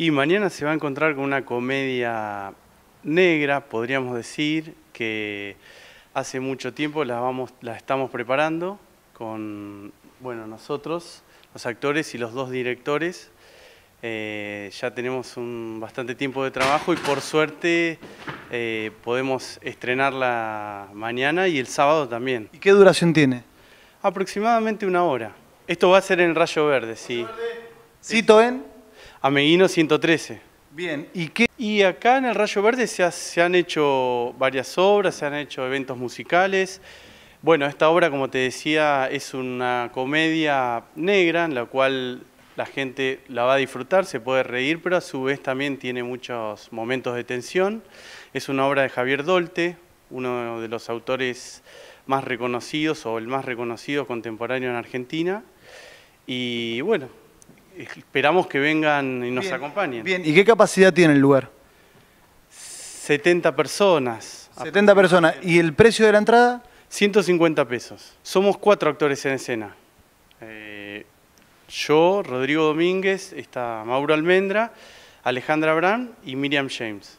Y mañana se va a encontrar con una comedia negra, podríamos decir, que hace mucho tiempo la, estamos preparando con bueno, nosotros, los actores y los dos directores. Eh, ya tenemos un bastante tiempo de trabajo y por suerte eh, podemos estrenarla mañana y el sábado también. ¿Y qué duración tiene? Aproximadamente una hora. Esto va a ser en Rayo Verde, sí. ¿Cito en? Ameguino 113. Bien, ¿y qué? Y acá en el Rayo Verde se, se, han hecho varias obras, se han hecho eventos musicales. Bueno, esta obra, como te decía, es una comedia negra en la cual la gente la va a disfrutar, se puede reír, pero a su vez también tiene muchos momentos de tensión. Es una obra de Javier Dolte, uno de los autores más reconocidos o el más reconocido contemporáneo en Argentina. Y bueno, esperamos que vengan y nos acompañen. Bien, ¿y qué capacidad tiene el lugar? 70 personas. 70 personas. ¿Y el precio de la entrada? 150 pesos. Somos cuatro actores en escena. Eh, yo, Rodrigo Domínguez, está Mauro Almendra, Alejandra Brand y Miriam James.